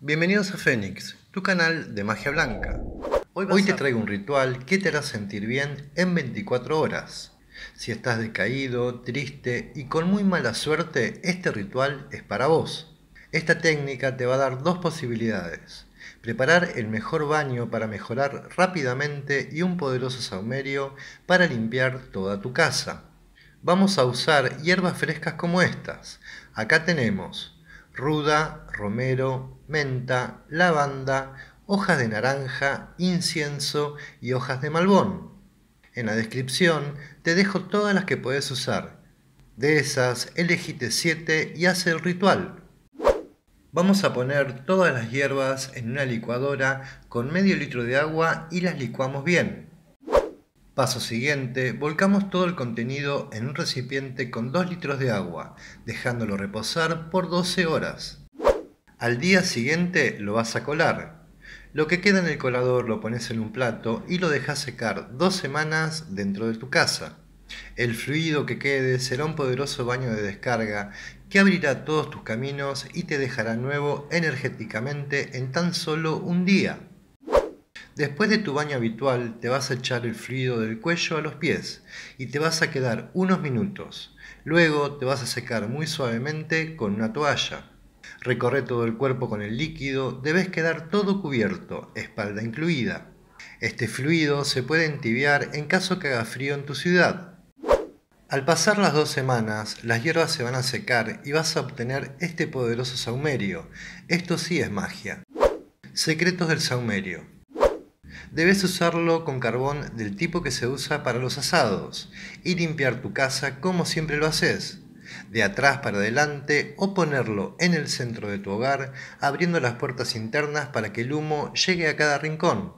Bienvenidos a Fénix, tu canal de magia blanca. Hoy, te traigo un ritual que te hará sentir bien en 24 horas. Si estás decaído, triste y con muy mala suerte, este ritual es para vos. Esta técnica te va a dar dos posibilidades. Preparar el mejor baño para mejorar rápidamente y un poderoso saumerio para limpiar toda tu casa. Vamos a usar hierbas frescas como estas. Acá tenemos ruda, romero, menta, lavanda, hojas de naranja, incienso y hojas de malbón. En la descripción te dejo todas las que puedes usar. De esas, elegite 7 y haz el ritual. Vamos a poner todas las hierbas en una licuadora con medio litro de agua y las licuamos bien. Paso siguiente, volcamos todo el contenido en un recipiente con 2 litros de agua, dejándolo reposar por 12 horas. Al día siguiente lo vas a colar. Lo que queda en el colador lo pones en un plato y lo dejas secar dos semanas dentro de tu casa. El fluido que quede será un poderoso baño de descarga que abrirá todos tus caminos y te dejará nuevo energéticamente en tan solo un día. Después de tu baño habitual te vas a echar el fluido del cuello a los pies y te vas a quedar unos minutos. Luego te vas a secar muy suavemente con una toalla. Recorre todo el cuerpo con el líquido, debes quedar todo cubierto, espalda incluida. Este fluido se puede entibiar en caso que haga frío en tu ciudad. Al pasar las dos semanas, las hierbas se van a secar y vas a obtener este poderoso saumerio. Esto sí es magia. Secretos del saumerio debes usarlo con carbón del tipo que se usa para los asados y limpiar tu casa como siempre lo haces, de atrás para adelante o ponerlo en el centro de tu hogar abriendo las puertas internas para que el humo llegue a cada rincón.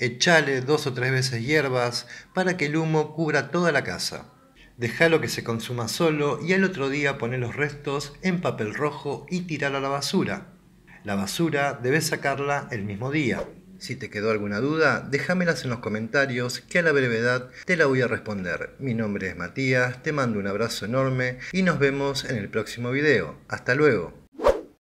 Echale dos o tres veces hierbas para que el humo cubra toda la casa. Dejalo que se consuma solo y al otro día poné los restos en papel rojo y tiralo a la basura. La basura debes sacarla el mismo día. Si te quedó alguna duda, déjamelas en los comentarios que a la brevedad te la voy a responder. Mi nombre es Matías, te mando un abrazo enorme y nos vemos en el próximo video. Hasta luego.